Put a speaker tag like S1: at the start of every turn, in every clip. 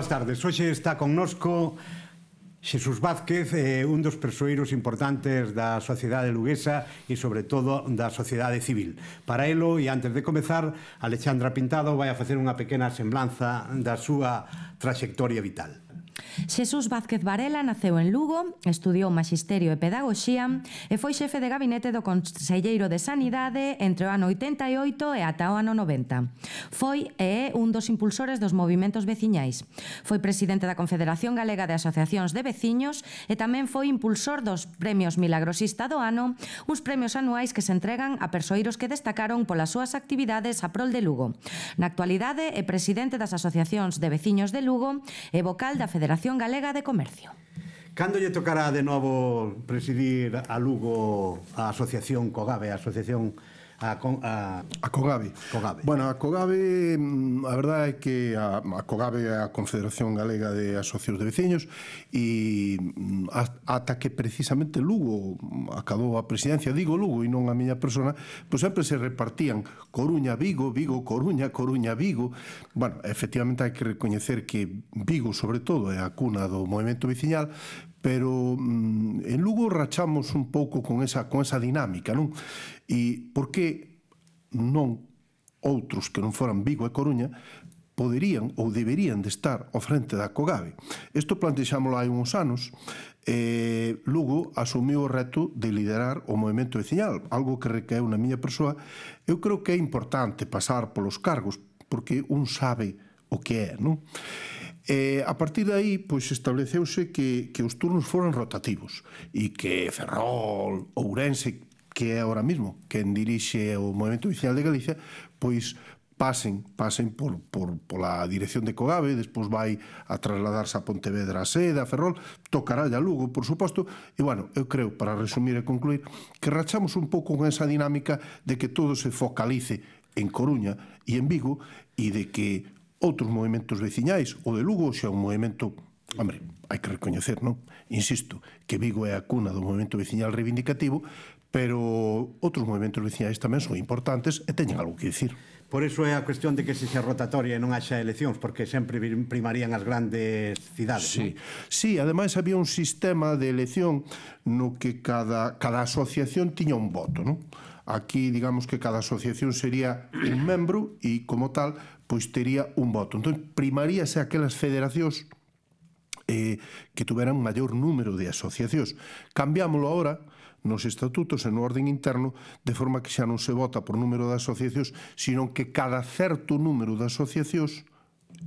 S1: boas tardes. Hoxe está connosco Xesús Vázquez, eh, un dos persoeiros importantes da sociedade luguesa e, sobre todo, da sociedade civil. Para elo, e antes de comezar, Alexandra Pintado vai a facer unha pequena semblanza da súa trayectoria vital.
S2: Xesús Vázquez Varela naceu en Lugo, estudiou Magisterio e Pedagoxía e foi xefe de gabinete do Conselleiro de Sanidade entre o ano 88 e ata o ano 90. Foi e é un dos impulsores dos movimentos veciñais. Foi presidente da Confederación Galega de Asociacións de Veciños e tamén foi impulsor dos Premios Milagrosista do ano, uns premios anuais que se entregan a persoeiros que destacaron polas súas actividades a prol de Lugo. Na actualidade é presidente das Asociacións de Veciños de Lugo e vocal da Federación Federación Galega de Comercio.
S1: Cando lle tocará de novo presidir a Lugo a asociación COGAVE, a Asociación a, con, a... a Cogabe. Cogabe. Bueno, a Cogabe, mm, a verdade é que a, a
S3: Cogabe é a Confederación Galega de Asocios de Veciños e mm, ata que precisamente Lugo mm, acabou a presidencia, digo Lugo e non a miña persona, pois sempre se repartían Coruña, Vigo, Vigo, Coruña, Coruña, Vigo. Bueno, efectivamente hai que recoñecer que Vigo, sobre todo, é a cuna do movimento veciñal, pero mm, en Lugo rachamos un pouco con esa con esa dinámica, non? E por que non outros que non foran Vigo e Coruña poderían ou deberían de estar ao frente da COGAVE. Isto plantexámoslo hai uns anos e Lugo asumiu o reto de liderar o movimento vecinal, algo que recaeu na miña persoa. Eu creo que é importante pasar polos cargos, porque un sabe o que é, non? E a partir de aí, pois estableceuse que, que os turnos foran rotativos e que Ferrol, Ourense, que é ahora mismo quen dirixe o Movimento Judicial de Galicia, pois pasen, pasen por, por, pola dirección de Cogave, despois vai a trasladarse a Pontevedra a Seda, a Ferrol, tocará a Lugo, por suposto, e bueno, eu creo, para resumir e concluir, que rachamos un pouco con esa dinámica de que todo se focalice en Coruña e en Vigo e de que outros movimentos veciñais, o de Lugo xa un movimento Hombre, hai que recoñecer, non? Insisto, que Vigo é a cuna do movimento veciñal reivindicativo, pero outros movimentos veciñais tamén son
S1: importantes e teñen algo que dicir. Por iso é a cuestión de que se xa rotatoria e non haxa eleccións, porque sempre primarían as grandes cidades. Sí, ¿no? sí ademais había un sistema de
S3: elección no que cada, cada asociación tiña un voto, non? Aquí, digamos que cada asociación sería un membro e, como tal, pois tería un voto. Entón, primaríase aquelas federacións eh, que tuveran maior número de asociacións. Cambiámoslo ahora, nos estatutos e no orden interno, de forma que xa non se vota por número de asociacións, sino que cada certo número de asociacións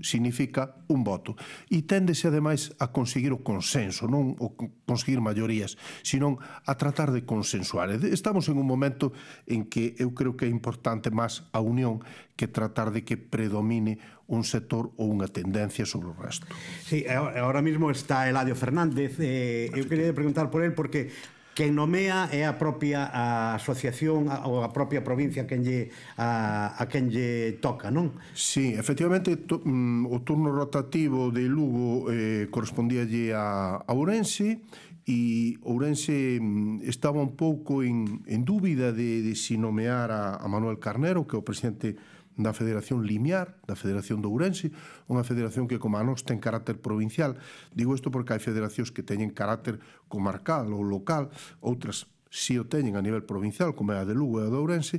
S3: significa un voto. E téndese, ademais, a conseguir o consenso, non o conseguir maiorías, sino a tratar de consensuar. Estamos en un momento en que eu creo que é importante máis a unión que tratar de que predomine un sector ou unha tendencia sobre o resto.
S1: Sí, agora mesmo está Eladio Fernández. Eh, eu quería preguntar por él porque Quen nomea é a propia a asociación a, ou a propia provincia quen lle, a, a quen lle toca, non? Sí, efectivamente to, um, o
S3: turno rotativo de Lugo eh, correspondíalle a, a Ourense e Ourense mm, estaba un pouco en, en dúbida de, de si nomear a, a Manuel Carnero, que é o presidente da Federación Limiar, da Federación de Ourense, unha federación que como a nos ten carácter provincial. Digo isto porque hai federacións que teñen carácter comarcal ou local, outras si o teñen a nivel provincial, como é a de Lugo e a de Ourense,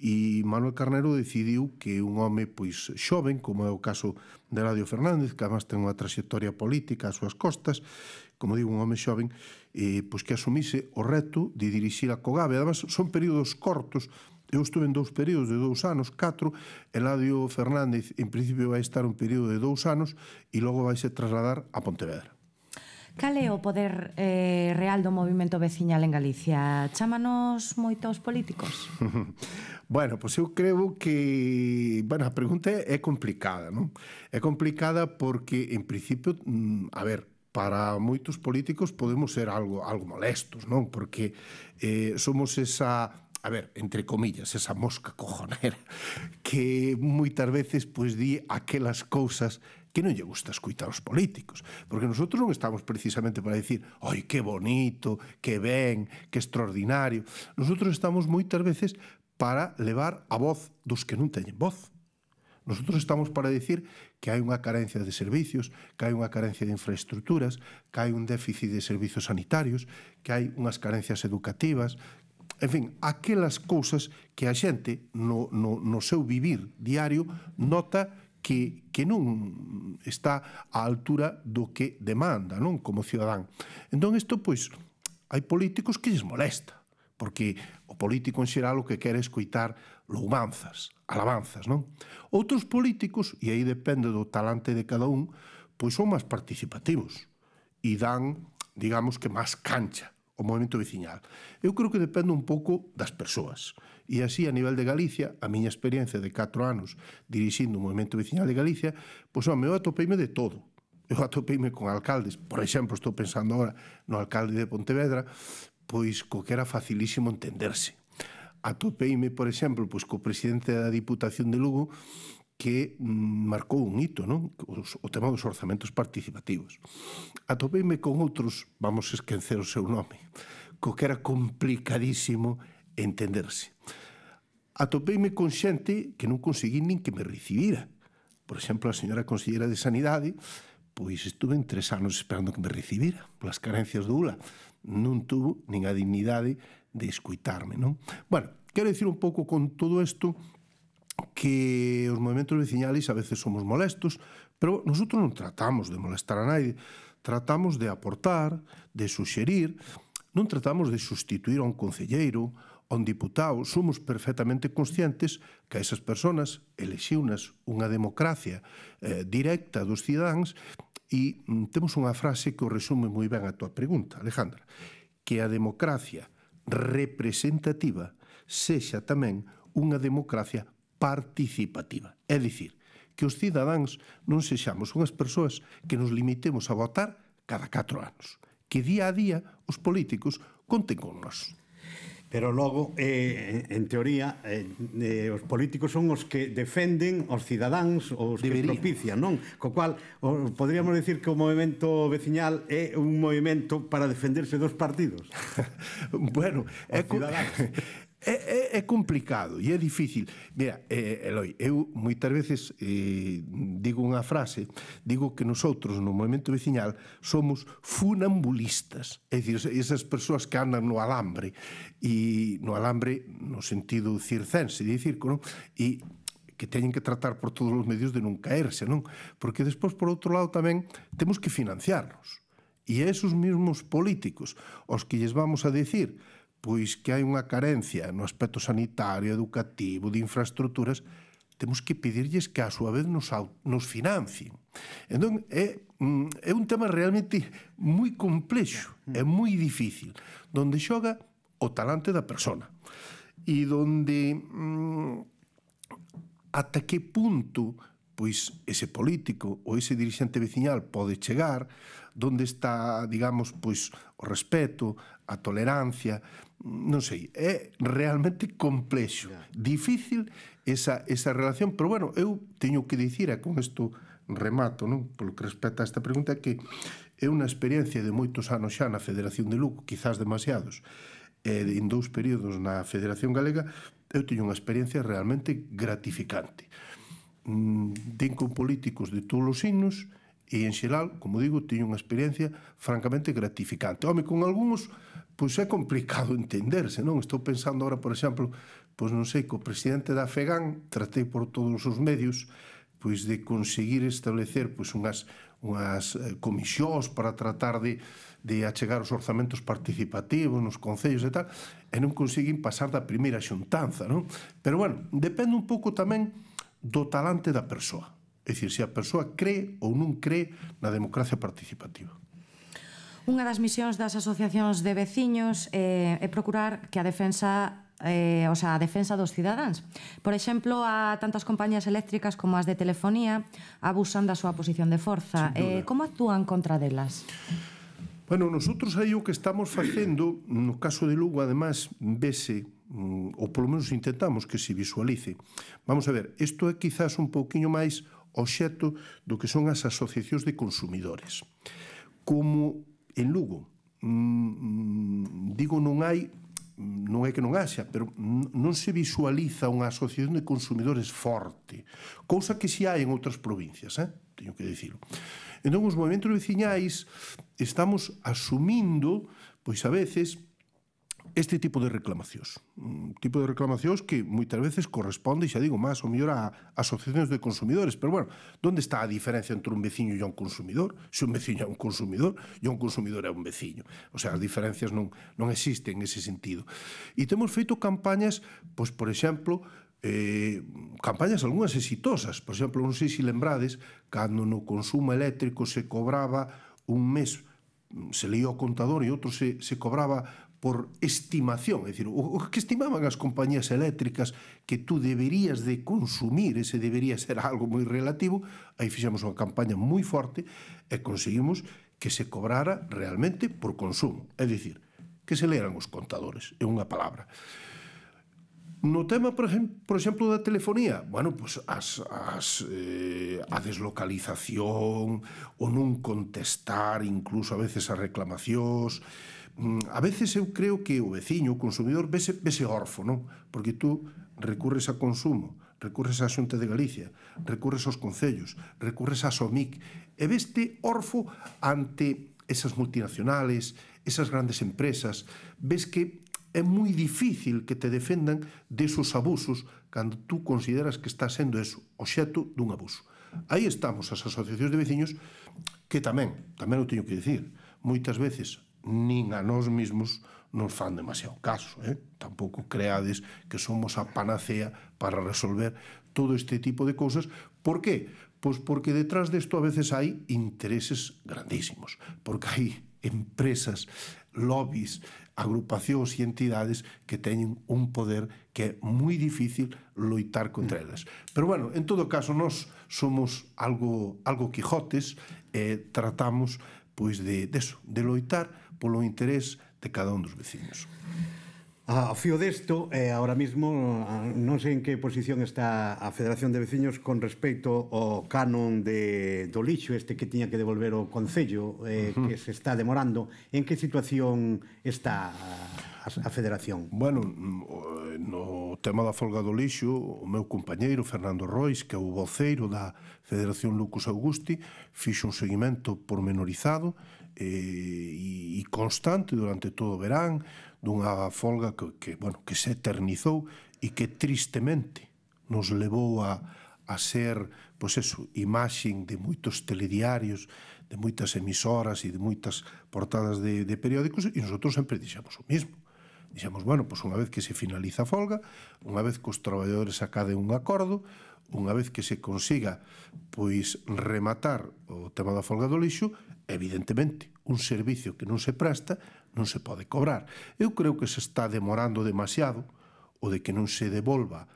S3: e Manuel Carnero decidiu que un home pois xoven, como é o caso de Radio Fernández, que además ten unha trayectoria política ás súas costas, como digo, un home xoven, eh, pois que asumise o reto de dirixir a Cogabe. Además, son períodos cortos, eu estuve en dous períodos de dous anos, catro, Eladio Fernández en principio vai estar un período de dous anos e logo vai se trasladar a Pontevedra.
S2: Cal é o poder eh, real do movimento veciñal en Galicia? Chámanos moitos políticos?
S3: bueno, pois eu creo que... Bueno, a pregunta é complicada, non? É complicada porque, en principio, mm, a ver, para moitos políticos podemos ser algo algo molestos, non? Porque eh, somos esa a ver, entre comillas, esa mosca cojonera que moitas veces pois di aquelas cousas que non lle gusta escuitar aos políticos, porque nosotros non estamos precisamente para dicir, "Ai, que bonito, que ben, que extraordinario". Nosotros estamos moitas veces para levar a voz dos que non teñen voz. Nosotros estamos para decir que hai unha carencia de servicios, que hai unha carencia de infraestructuras, que hai un déficit de servicios sanitarios, que hai unhas carencias educativas, en fin, aquelas cousas que a xente no, no, no seu vivir diario nota que, que non está á altura do que demanda, non como cidadán. Entón, isto, pois, hai políticos que lles molesta, porque o político en xeral o que quere escoitar loumanzas, alabanzas, non? Outros políticos, e aí depende do talante de cada un, pois son máis participativos e dan, digamos que máis cancha o movimento veciñal. Eu creo que depende un pouco das persoas. E así, a nivel de Galicia, a miña experiencia de 4 anos dirixindo o movimento veciñal de Galicia, pois, home, eu atopeime de todo. Eu atopeime con alcaldes. Por exemplo, estou pensando agora no alcalde de Pontevedra, pois co que era facilísimo entenderse. Atopeime, por exemplo, pois co presidente da Diputación de Lugo, que marcou un hito, non? o tema dos orzamentos participativos. Atopeime con outros, vamos esquecer o seu nome, co que era complicadísimo entenderse. Atopeime con xente que non conseguí nin que me recibira. Por exemplo, a señora consellera de Sanidade, pois estuve en tres anos esperando que me recibira polas carencias do ULA. Non tuvo nin a dignidade de escuitarme, non? Bueno, quero dicir un pouco con todo isto que os movimentos veciñais a veces somos molestos, pero nosotros non tratamos de molestar a nadie, tratamos de aportar, de suxerir, non tratamos de sustituir a un concelleiro, a un diputado, somos perfectamente conscientes que a esas personas elexiunas unha democracia eh, directa dos cidadáns e mm, temos unha frase que o resume moi ben a tua pregunta, Alejandra, que a democracia representativa sexa tamén unha democracia participativa. É dicir, que os cidadáns non sexamos unhas persoas que nos limitemos a votar cada 4 anos, que día a día os
S1: políticos conten con nós. Pero logo, eh, en teoría, eh, eh, os políticos son os que defenden os cidadáns, os Deberían. que propician, non? Co cual, o, podríamos decir que o movimento veciñal é un movimento para defenderse dos partidos. bueno, é, É, é, é complicado e é
S3: difícil. Mira, eh, Eloi, eu moitas veces eh, digo unha frase, digo que nosotros no movimento veciñal somos funambulistas, é dicir, esas persoas que andan no alambre e no alambre no sentido circense, de circo, non? E que teñen que tratar por todos os medios de non caerse, non? Porque despois, por outro lado, tamén temos que financiarnos. E a esos mesmos políticos, os que lles vamos a decir pois que hai unha carencia no aspecto sanitario, educativo, de infraestructuras, temos que pedirlles que a súa vez nos, nos financien. Entón, é, mm, é un tema realmente moi complexo, mm. é moi difícil, donde xoga o talante da persona e donde mm, ata que punto pois ese político ou ese dirixente veciñal pode chegar, donde está, digamos, pois o respeto, a tolerancia, non sei, é realmente complexo, difícil esa, esa relación, pero bueno, eu teño que dicir, con isto remato, non? polo que respecta a esta pregunta, que é unha experiencia de moitos anos xa na Federación de Lugo, quizás demasiados, e en dous períodos na Federación Galega, eu teño unha experiencia realmente gratificante. Mm, din con políticos de todos os signos, e en xeral, como digo, teño unha experiencia francamente gratificante. Home, con algúns pois é complicado entenderse, non? Estou pensando agora, por exemplo, pois non sei, co presidente da FEGAN tratei por todos os medios pois de conseguir establecer pois unhas unhas eh, comisións para tratar de de achegar os orzamentos participativos nos concellos e tal, e non conseguín pasar da primeira xuntanza, non? Pero bueno, depende un pouco tamén do talante da persoa. É dicir, se a persoa cree ou non cree na democracia participativa.
S2: Unha das misións das asociacións de veciños eh, é procurar que a defensa eh, o sea, a defensa dos cidadáns. Por exemplo, a tantas compañías eléctricas como as de telefonía abusan da súa posición de forza. Eh, como actúan contra delas?
S3: Bueno, nosotros aí o que estamos facendo, no caso de Lugo, además, vese mm, ou polo menos intentamos que se visualice. Vamos a ver, isto é quizás un pouquiño máis oxeto do que son as asociacións de consumidores. Como en Lugo mm, mm, digo non hai non é que non haxa, pero non se visualiza unha asociación de consumidores forte, cousa que si hai en outras provincias, eh? teño que dicilo. Entón, os movimentos veciñais estamos asumindo, pois a veces, este tipo de reclamacións. Un tipo de reclamacións que moitas veces corresponde, xa digo, máis ou mellor a, asociacións de consumidores. Pero bueno, onde está a diferencia entre un veciño e un consumidor? Se un veciño é un consumidor e un consumidor é un veciño. O sea, as diferencias non, non existen en ese sentido. E temos feito campañas, pois, por exemplo, eh, campañas algunhas exitosas. Por exemplo, non sei se lembrades, cando no consumo eléctrico se cobraba un mes se leía o contador e outro se, se cobraba por estimación, é dicir, o que estimaban as compañías eléctricas que tú deberías de consumir, ese debería ser algo moi relativo, aí fixemos unha campaña moi forte e conseguimos que se cobrara realmente por consumo, é dicir, que se leeran os contadores, é unha palabra. No tema, por exemplo, por exemplo da telefonía, bueno, pues as, as, eh, a deslocalización, o non contestar incluso a veces as reclamacións, Mm, a veces eu creo que o veciño, o consumidor, vese, vese orfo, non? Porque tú recurres a consumo, recurres á Xunta de Galicia, recurres aos concellos, recurres a SOMIC, e veste orfo ante esas multinacionales, esas grandes empresas, ves que é moi difícil que te defendan desos abusos cando tú consideras que está sendo eso, xeto dun abuso. Aí estamos as asociacións de veciños que tamén, tamén o teño que dicir, moitas veces nin a nós mesmos nos fan demasiado caso, eh? tampouco creades que somos a panacea para resolver todo este tipo de cousas. Por qué? Pois porque detrás desto a veces hai intereses grandísimos, porque hai empresas, lobbies, agrupacións e entidades que teñen un poder que é moi difícil loitar contra mm. elas. Pero bueno, en todo caso, nós somos algo algo quijotes e eh, tratamos pois de, de, eso, de loitar polo interés de cada un dos veciños.
S1: A ah, fío desto, eh, ahora mismo ah, non sei en que posición está a Federación de Veciños con respecto ao canon de, do lixo este que tiña que devolver o Concello eh, uh -huh. que se está demorando. En que situación está a, a Federación? Bueno, mm, no tema da folga do lixo,
S3: o meu compañeiro Fernando Rois, que é o voceiro da Federación Lucas Augusti, fixo un seguimento pormenorizado eh, e, e constante durante todo o verán dunha folga que, que, bueno, que se eternizou e que tristemente nos levou a, a ser pois eso, imaxen de moitos telediarios, de moitas emisoras e de moitas portadas de, de periódicos e nosotros sempre dixemos o mismo Dixemos, bueno, pois unha vez que se finaliza a folga, unha vez que os traballadores acaden un acordo, unha vez que se consiga pois rematar o tema da folga do lixo, evidentemente, un servicio que non se presta non se pode cobrar. Eu creo que se está demorando demasiado o de que non se devolva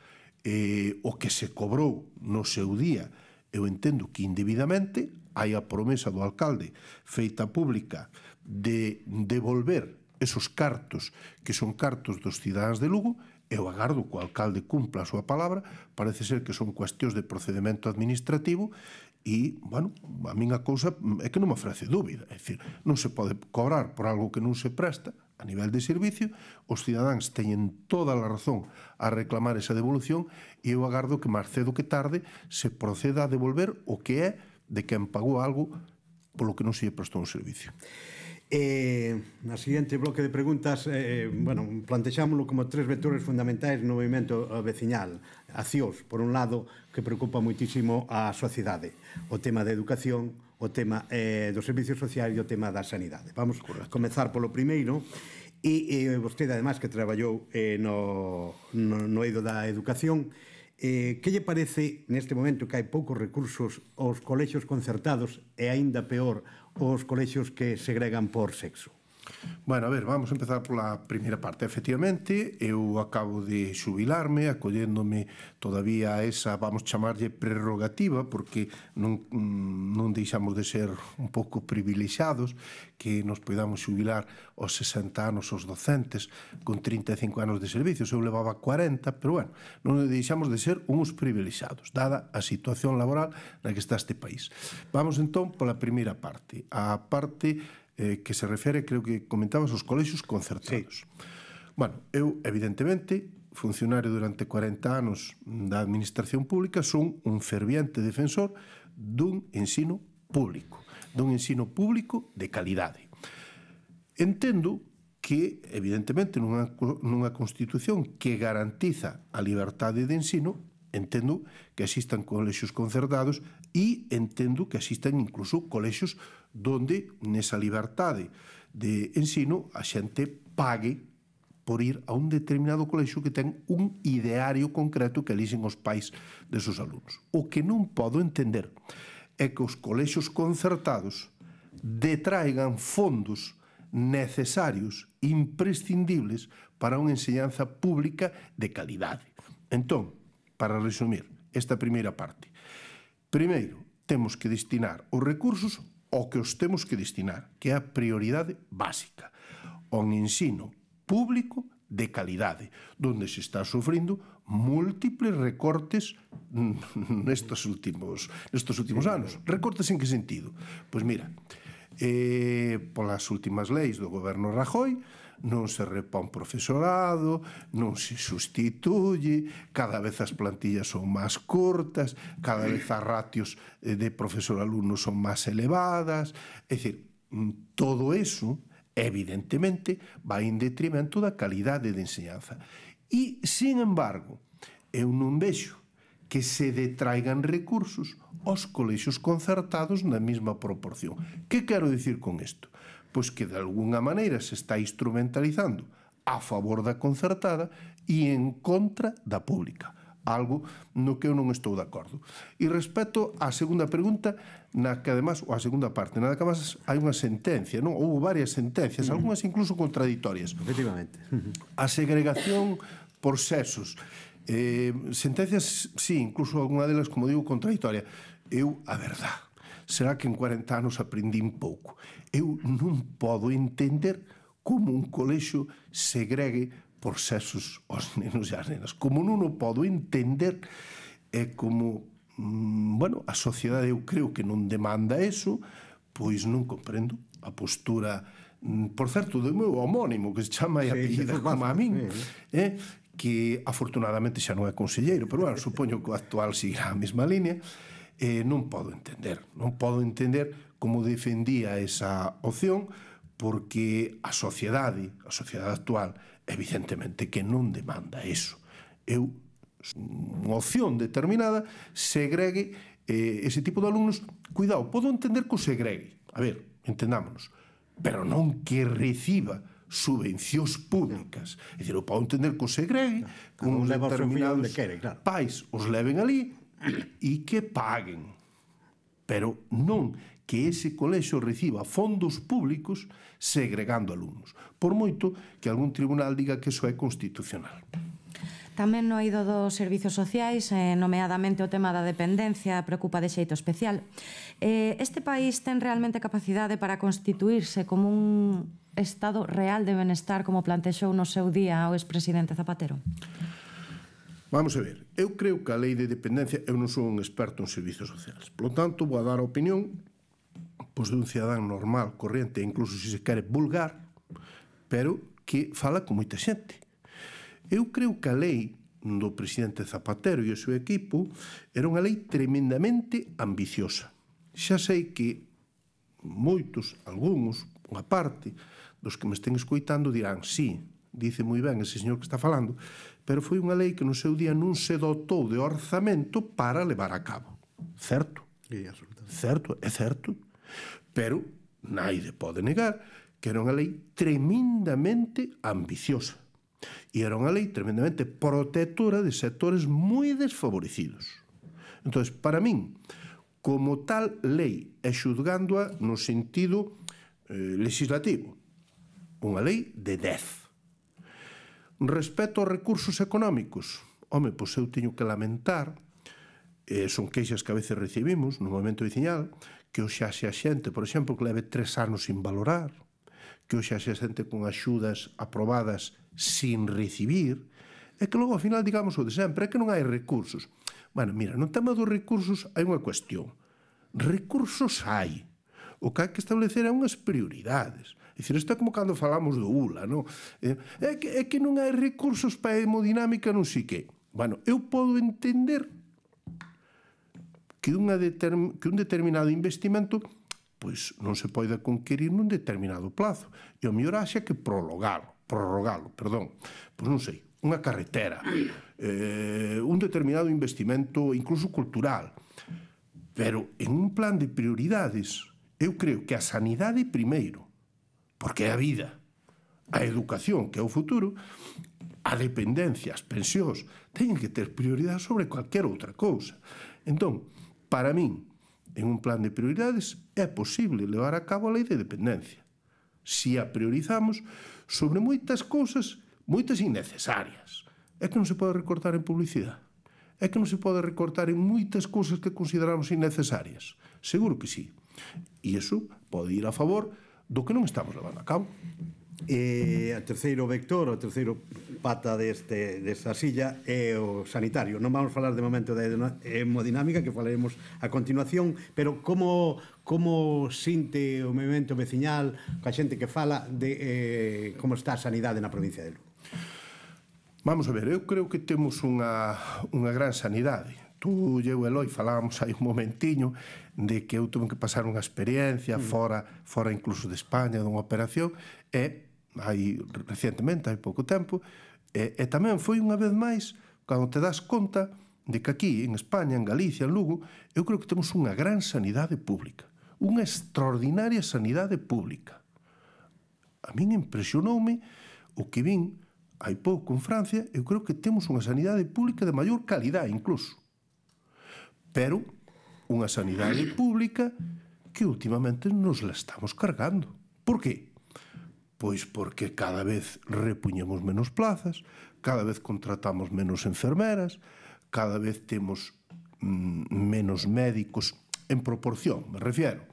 S3: eh, o que se cobrou no seu día. Eu entendo que indebidamente hai a promesa do alcalde feita pública de devolver esos cartos que son cartos dos cidadáns de Lugo eu agardo que o alcalde cumpla a súa palabra, parece ser que son cuestións de procedimento administrativo e, bueno, a min a cousa é que non me ofrece dúbida, é dicir, non se pode cobrar por algo que non se presta a nivel de servicio, os cidadáns teñen toda a razón a reclamar esa devolución e eu agardo que máis cedo que tarde se proceda a devolver o que é de quen pagou algo polo que non se lle prestou o servicio.
S1: Eh, na seguinte bloque de preguntas, eh, eh bueno, plantexámoslo como tres vectores fundamentais no movimento veciñal. Accións, por un lado, que preocupa moitísimo a sociedade. O tema da educación, o tema eh, dos servicios sociais e o tema da sanidade. Vamos a comezar polo primeiro. E, e eh, vostede, además, que traballou eh, no, no, no eido da educación, Eh, que lle parece neste momento que hai poucos recursos aos colexios concertados e aínda peor aos colexios que segregan por sexo? Bueno, a ver, vamos
S3: a empezar pola primeira parte. Efectivamente, eu acabo de xubilarme, acolléndome todavía a esa, vamos chamarlle prerrogativa, porque non, non deixamos de ser un pouco privilexiados que nos podamos xubilar aos 60 anos os docentes con 35 anos de servicio. Eu levaba 40, pero bueno, non deixamos de ser uns privilexiados, dada a situación laboral na que está este país. Vamos entón pola primeira parte, a parte eh, que se refere, creo que comentabas, os colexios concertados. Sí. Bueno, eu, evidentemente, funcionario durante 40 anos da Administración Pública, son un ferviente defensor dun ensino público, dun ensino público de calidade. Entendo que, evidentemente, nunha, nunha Constitución que garantiza a libertade de ensino, entendo que existan colexios concertados e entendo que existan incluso colexios donde nesa libertade de ensino a xente pague por ir a un determinado colexo que ten un ideario concreto que elixen os pais de seus alumnos. O que non podo entender é que os colexos concertados detraigan fondos necesarios, imprescindibles para unha enseñanza pública de calidade. Entón, para resumir esta primeira parte, primeiro, temos que destinar os recursos o que os temos que destinar, que é a prioridade básica, ao ensino público de calidade, donde se está sufrindo múltiples recortes nestes últimos, nestes últimos anos. Recortes en que sentido? Pois mira, eh, polas últimas leis do goberno Rajoy, non se repón profesorado, non se sustituye, cada vez as plantillas son máis curtas, cada vez as ratios eh, de profesor-alumno son máis elevadas, é dicir, mm, todo eso, evidentemente, vai en detrimento da calidade de enseñanza. E, sin embargo, eu non vexo que se detraigan recursos aos colexios concertados na mesma proporción. Que quero dicir con isto? pois que de algunha maneira se está instrumentalizando a favor da concertada e en contra da pública algo no que eu non estou de acordo. E respecto á segunda pregunta, na que además, ou a segunda parte, na que además hai unha sentencia, non? Houve varias sentencias, mm. algunhas incluso contradictorias. Efectivamente. A segregación por sexos. Eh, sentencias, sí, incluso algunha delas, como digo, contradictoria. Eu, a verdade, será que en 40 anos aprendín pouco. Eu non podo entender como un colexo segregue por sexos os nenos e as nenas. Como non o podo entender é como, mm, bueno, a sociedade eu creo que non demanda eso, pois non comprendo a postura, mm, por certo, do meu homónimo, que se chama e apellida sí, como a min, eh, que afortunadamente xa non é conselleiro, pero bueno, supoño que o actual siga a mesma línea, eh, non podo entender, non podo entender como defendía esa opción porque a sociedade, a sociedade actual, evidentemente que non demanda eso. Eu unha opción determinada segregue eh, ese tipo de alumnos. Cuidado, podo entender que o segregue. A ver, entendámonos. Pero non que reciba subvencións públicas. É dicir, eu podo entender que o segregue, que un determinado de quere, claro. pais os leven ali, e que paguen. Pero non que ese colexo reciba fondos públicos segregando alumnos, por moito que algún tribunal diga que iso é constitucional.
S2: Tamén no eido dos servizos sociais, eh, nomeadamente o tema da dependencia, preocupa de xeito especial. Eh, este país ten realmente capacidade para constituirse como un estado real de benestar como plantexou no seu día o expresidente Zapatero?
S3: Vamos a ver, eu creo que a lei de dependencia, eu non sou un experto en servizos sociales, polo tanto, vou a dar a opinión pois, dun cidadán normal, corrente, incluso se se quere vulgar, pero que fala con moita xente. Eu creo que a lei do presidente Zapatero e o seu equipo era unha lei tremendamente ambiciosa. Xa sei que moitos, algúns, unha parte dos que me estén escoitando dirán sí, dice moi ben ese señor que está falando, pero foi unha lei que no seu día non se dotou de orzamento para levar a cabo. Certo? E, certo, é certo. Pero naide pode negar que era unha lei tremendamente ambiciosa. E era unha lei tremendamente protectora de sectores moi desfavorecidos. Entón, para min, como tal lei é xudgándoa no sentido eh, legislativo, unha lei de 10 Respecto aos recursos económicos, home, pois eu teño que lamentar eh, son queixas que a veces recibimos no momento veciñal, que o xa a xente, por exemplo, que leve tres anos sin valorar, que o xa a xente con axudas aprobadas sin recibir, e que logo ao final digamos o de sempre, é que non hai recursos. Bueno, mira, no tema dos recursos hai unha cuestión. Recursos hai, O que hai que establecer é unhas prioridades. É dicir, isto é como cando falamos do ULA, non? É que, é que non hai recursos para a hemodinámica non sei que. Bueno, eu podo entender que, unha determ que un determinado investimento pois non se poida conquerir nun determinado plazo. E o mellor axa que prologalo, prorrogalo, perdón. Pois non sei, unha carretera, eh, un determinado investimento incluso cultural. Pero en un plan de prioridades, eu creo que a sanidade primeiro, porque é a vida, a educación, que é o futuro, a dependencia, as pensións, teñen que ter prioridade sobre cualquier outra cousa. Entón, para min, en un plan de prioridades, é posible levar a cabo a lei de dependencia. Si a priorizamos sobre moitas cousas, moitas innecesarias. É que non se pode recortar en publicidade. É que non se pode recortar en moitas cousas que consideramos innecesarias. Seguro que sí.
S1: E iso pode ir a favor do que non estamos levando a cabo. E eh, a terceiro vector, o terceiro pata deste, desta silla é o sanitario. Non vamos falar de momento da hemodinámica, que falaremos a continuación, pero como, como sinte o movimento veciñal, coa xente que fala, de eh, como está a sanidade na provincia de Lugo?
S3: Vamos a ver, eu creo que temos unha, unha gran sanidade tú e Eloi falábamos aí un momentiño de que eu tuve que pasar unha experiencia mm. fora fora incluso de España dunha operación e aí recientemente, hai pouco tempo, e, e tamén foi unha vez máis cando te das conta de que aquí en España, en Galicia, en Lugo, eu creo que temos unha gran sanidade pública, unha extraordinaria sanidade pública. A min impresionoume o que vin hai pouco en Francia, eu creo que temos unha sanidade pública de maior calidad incluso pero unha sanidade pública que últimamente nos la estamos cargando. Por que? Pois porque cada vez repuñemos menos plazas, cada vez contratamos menos enfermeras, cada vez temos mm, menos médicos en proporción, me refiero.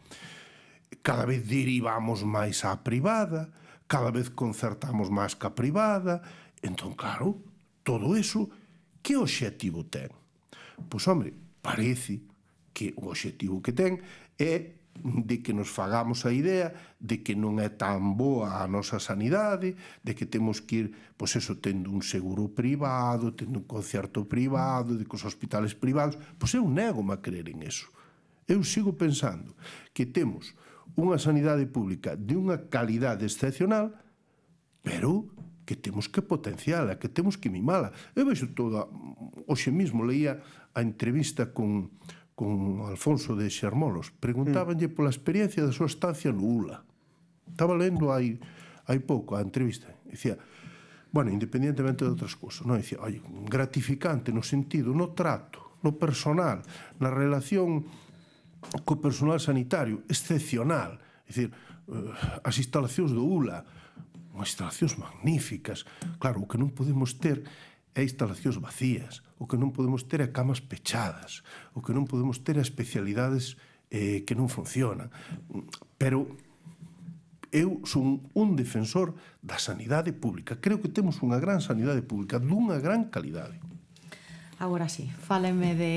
S3: Cada vez derivamos máis á privada, cada vez concertamos máis ca privada, entón, claro, todo eso, que obxectivo ten? Pois, hombre, parece que o obxectivo que ten é de que nos fagamos a idea de que non é tan boa a nosa sanidade, de que temos que ir, pois eso, tendo un seguro privado, tendo un concerto privado, de que os hospitales privados, pois eu nego a creer en eso. Eu sigo pensando que temos unha sanidade pública de unha calidade excepcional, pero que temos que potenciala, que temos que mimala. Eu vexo toda, hoxe mismo leía a entrevista con, con Alfonso de Xermolos, preguntábanlle mm. pola experiencia da súa estancia no ULA. Estaba lendo hai, hai pouco a entrevista. Dicía, bueno, independientemente de outras cousas, non? Dicía, oi, gratificante no sentido, no trato, no personal, na relación co personal sanitario, excepcional. Dicir, eh, as instalacións do ULA, unhas instalacións magníficas. Claro, o que non podemos ter é instalacións vacías, o que non podemos ter é camas pechadas, o que non podemos ter é especialidades eh, que non funcionan. Pero eu son un defensor da sanidade pública. Creo que temos unha gran sanidade pública, dunha gran calidade.
S2: Agora sí, fáleme de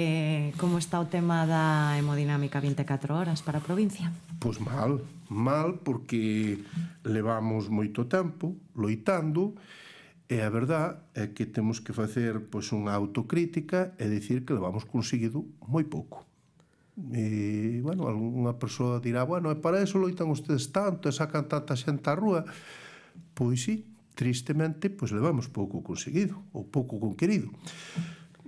S2: como está o tema da hemodinámica 24 horas para a provincia.
S3: Pois mal, mal porque levamos moito tempo loitando e a verdad é que temos que facer pois, unha autocrítica e dicir que levamos conseguido moi pouco. E, bueno, algunha persoa dirá, bueno, e para eso loitan ustedes tanto e sacan tanta xente á rúa. Pois sí, tristemente, pois levamos pouco conseguido ou pouco conquerido.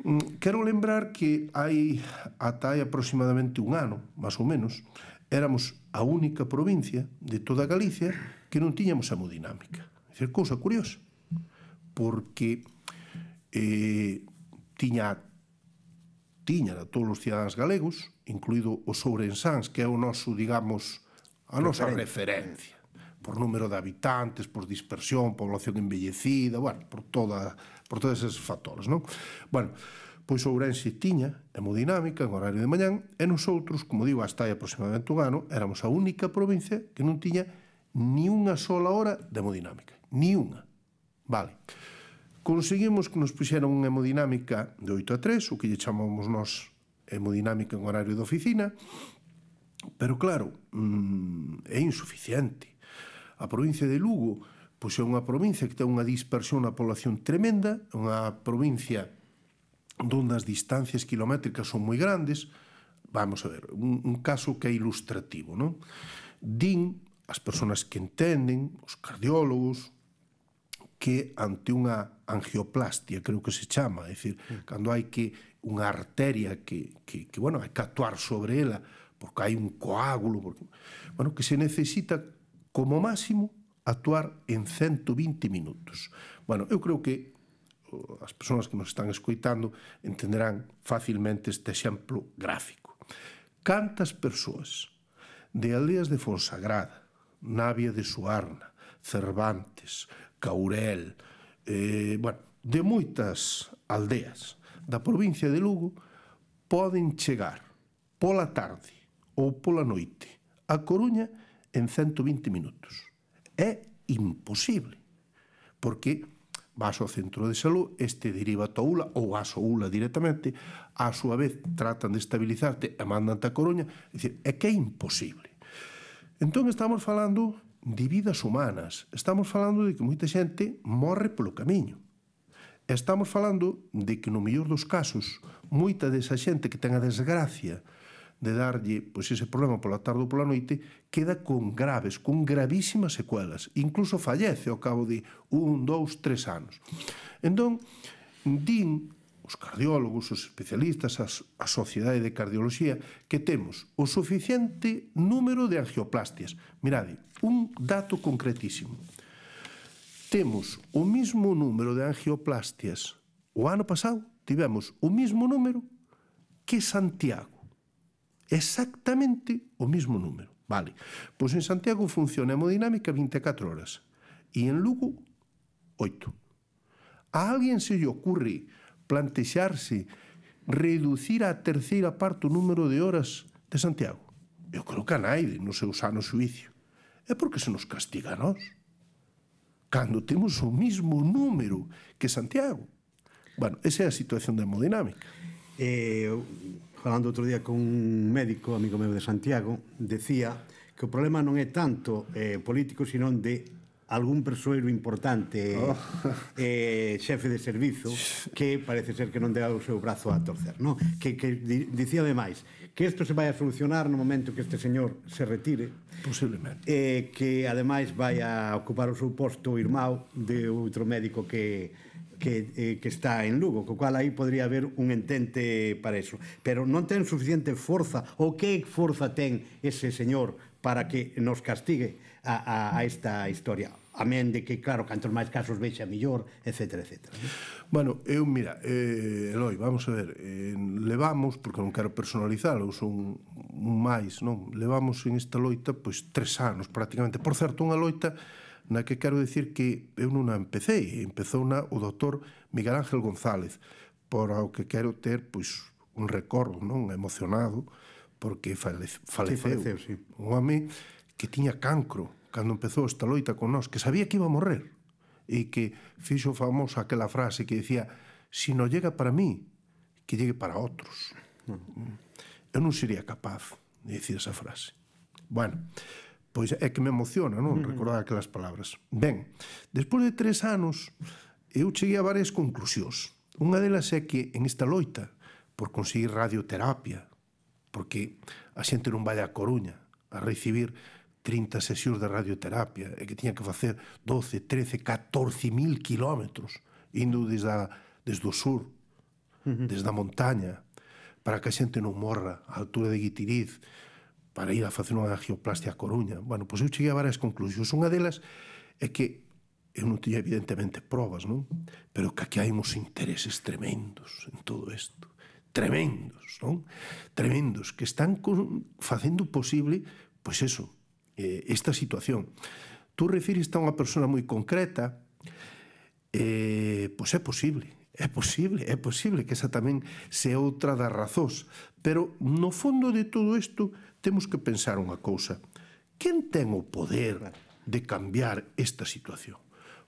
S3: Mm, quero lembrar que hai ata hai aproximadamente un ano, máis ou menos, éramos a única provincia de toda Galicia que non tiñamos hemodinámica. É dicir, cousa curiosa, porque eh, tiña tiña a todos os cidadáns galegos, incluído o Sourensáns, que é o noso, digamos, a nosa referencia. referencia por número de habitantes, por dispersión, población envellecida, bueno, por toda por todos esos factores, non? Bueno, pois Ourense tiña hemodinámica en horario de mañán e nosoutros, como digo, hasta aí aproximadamente un ano, éramos a única provincia que non tiña ni unha sola hora de hemodinámica. Ni unha. Vale. Conseguimos que nos puxeran unha hemodinámica de 8 a 3, o que lle chamamos nós hemodinámica en horario de oficina, pero claro, mm, é insuficiente. A provincia de Lugo pois é unha provincia que ten unha dispersión na población tremenda, unha provincia donde as distancias kilométricas son moi grandes, vamos a ver, un, un caso que é ilustrativo, non? Din as persoas que entenden, os cardiólogos, que ante unha angioplastia, creo que se chama, é dicir, cando hai que unha arteria que, que, que bueno, hai que actuar sobre ela porque hai un coágulo, porque, bueno, que se necesita como máximo actuar en 120 minutos. Bueno, eu creo que as persoas que nos están escoitando entenderán facilmente este exemplo gráfico. Cantas persoas de aldeas de Fonsagrada, Navia de Suarna, Cervantes, Caurel, eh, bueno, de moitas aldeas da provincia de Lugo poden chegar pola tarde ou pola noite a Coruña en 120 minutos. É imposible, porque vas ao centro de salud, este deriva a ULA ou vas ao ULA directamente, a súa vez tratan de estabilizarte e mandante a Coruña, é dicir, é que é imposible. Entón estamos falando de vidas humanas, estamos falando de que moita xente morre polo camiño. Estamos falando de que no mellor dos casos, moita desa xente que ten a desgracia de darlle pois, ese problema pola tarde ou pola noite, queda con graves, con gravísimas secuelas. Incluso fallece ao cabo de un, dous, tres anos. Entón, din os cardiólogos, os especialistas, as, a sociedade de cardioloxía, que temos o suficiente número de angioplastias. Mirade, un dato concretísimo. Temos o mismo número de angioplastias o ano pasado, tivemos o mismo número que Santiago exactamente o mismo número. Vale. Pois en Santiago funciona a hemodinámica 24 horas e en Lugo 8. A alguén se lle ocurre plantexarse reducir a terceira parte o número de horas de Santiago? Eu creo que a naide no seu sano suicio. É porque se nos castiga a nós. Cando temos o mismo número que Santiago. Bueno, esa é a situación da hemodinámica.
S1: Eh, falando outro día con un médico, amigo meu de Santiago, decía que o problema non é tanto eh, político, senón de algún persoeiro importante oh. eh, xefe de servizo que parece ser que non dea o seu brazo a torcer no? que, que dicía demais que isto se vai a solucionar no momento que este señor se retire posiblemente eh, que ademais vai a ocupar o seu posto o irmão de outro médico que que, eh, que está en Lugo, co cual aí podría haber un entente para eso. Pero non ten suficiente forza, ou que forza ten ese señor para que nos castigue a, a, a esta historia? amén de que, claro, cantos máis casos a millor, etc, etc.
S3: Bueno, eu, mira, eh, Eloi, vamos a ver, eh, levamos, porque non quero personalizar, eu son un máis, non? Levamos en esta loita, pois, tres anos, prácticamente. Por certo, unha loita na que quero dicir que eu non a empecé, empezou na o doutor Miguel Ángel González, por ao que quero ter pois un recordo non emocionado porque falece, faleceu, sí, faleceu sí. un home que tiña cancro cando empezou esta loita con nós, que sabía que iba a morrer e que fixo famosa aquela frase que dicía si non llega para mí, que llegue para outros. Mm. Eu non sería capaz de dicir esa frase. Bueno, Pois é que me emociona, non? Recordar aquelas palabras. Ben, despois de tres anos, eu cheguei a varias conclusións. Unha delas é que en esta loita por conseguir radioterapia, porque a xente non vai a Coruña a recibir 30 sesións de radioterapia e que tiña que facer 12, 13, 14 mil kilómetros indo desde, a, desde o sur, uh -huh. desde a montaña, para que a xente non morra a altura de Guitiriz, para ir a facer unha geoplastia a Coruña. Bueno, pois eu cheguei a varias conclusións. Unha delas é que eu non tiña evidentemente probas, non? Pero que aquí hai uns intereses tremendos en todo isto. Tremendos, non? Tremendos, que están con, facendo posible, pois eso, eh, esta situación. Tú refiriste a unha persona moi concreta, eh, pois é posible. É posible, é posible que esa tamén se outra das razóns, pero no fondo de todo isto temos que pensar unha cousa. Quen ten o poder de cambiar esta situación?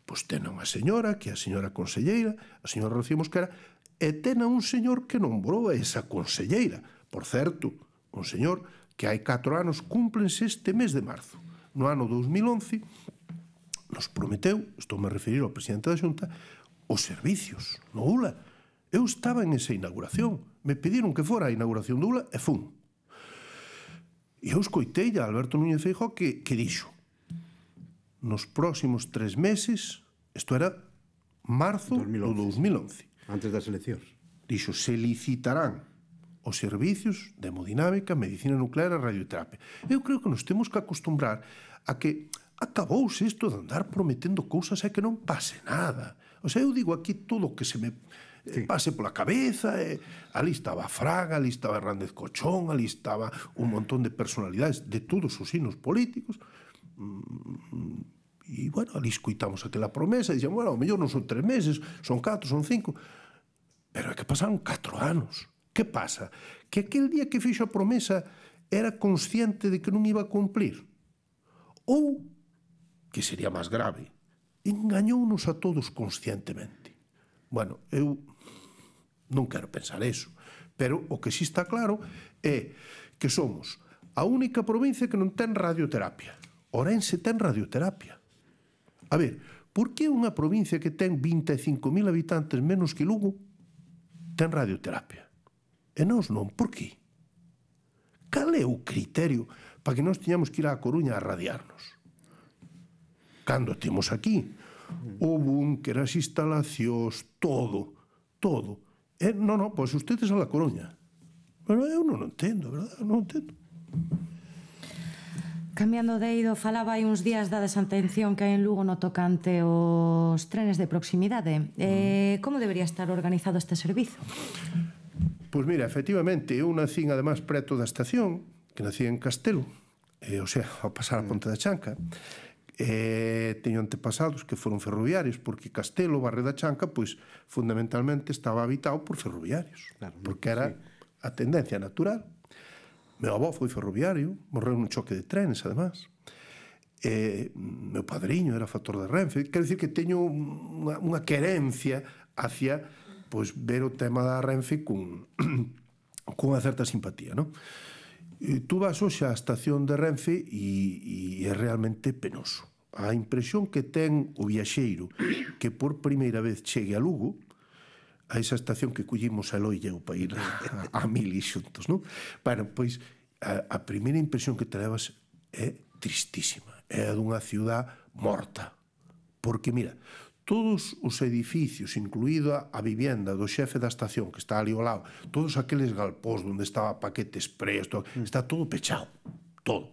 S3: Pois ten unha señora, que é a señora conselleira, a señora Rocío Mosquera, e ten a un señor que nombrou a esa conselleira. Por certo, un señor que hai 4 anos cúmplense este mes de marzo. No ano 2011 nos prometeu, estou me referir ao presidente da Xunta, os servicios no ULA. Eu estaba en esa inauguración. Me pediron que fora a inauguración do ULA e fun. E eu escoitei a Alberto Núñez Feijó que, que dixo nos próximos tres meses, isto era marzo 2011. do 2011. Antes das eleccións. Dixo, se licitarán os servicios de hemodinámica, medicina nuclear e radioterapia. Eu creo que nos temos que acostumbrar a que acabouse isto de andar prometendo cousas e que non pase nada. O sea, eu digo aquí todo o que se me eh, sí. pase pola cabeza e eh, ali estaba Fraga, ali estaba Hernández Cochón, ali estaba un montón de personalidades de todos os sinos políticos. Mm, mm, e, bueno, ali escuitamos aquela promesa e dixen, bueno, o mellor non son tres meses, son catro, son cinco. Pero é que pasaron catro anos. Que pasa? Que aquel día que fixo a promesa era consciente de que non iba a cumplir. Ou, que sería máis grave, engañounos a todos conscientemente. Bueno, eu non quero pensar eso, pero o que sí está claro é que somos a única provincia que non ten radioterapia. Orense ten radioterapia. A ver, por que unha provincia que ten 25.000 habitantes menos que Lugo ten radioterapia? E nós non, por que? Cal é o criterio para que nós tiñamos que ir á Coruña a radiarnos? cando temos aquí. O búnker, as instalacións, todo, todo. E, non, non, pois ustedes a La Coruña.
S2: Pero eu non entendo, verdad? Non entendo. Cambiando de ido, falaba hai uns días da desatención que hai en Lugo no tocante os trenes de proximidade. Eh, mm. como debería estar organizado este servizo?
S3: Pois mira, efectivamente, eu nacín además preto da estación, que nací en Castelo, eh, o sea, ao pasar a mm. Ponte da Chanca, eh, teño antepasados que foron ferroviarios porque Castelo, Barre da Chanca pois fundamentalmente estaba habitado por ferroviarios claro, porque pois era sí. a tendencia natural meu avó foi ferroviario morreu nun choque de trenes además eh, meu padriño era factor de Renfe quero dicir que teño unha, unha querencia hacia pois ver o tema da Renfe cun, cunha certa simpatía non? Eh, tú vas hoxe á estación de Renfe e, e é realmente penoso. A impresión que ten o viaxeiro que por primeira vez chegue a Lugo, a esa estación que cullimos a Loi e eu para ir a, a, mil e xuntos, non? Bueno, pois a, a primeira impresión que te levas é tristísima. É a dunha ciudad morta. Porque, mira, todos os edificios, incluída a vivienda do xefe da estación que está ali ao lado, todos aqueles galpós onde estaba paquetes presto, mm. está todo pechado, todo.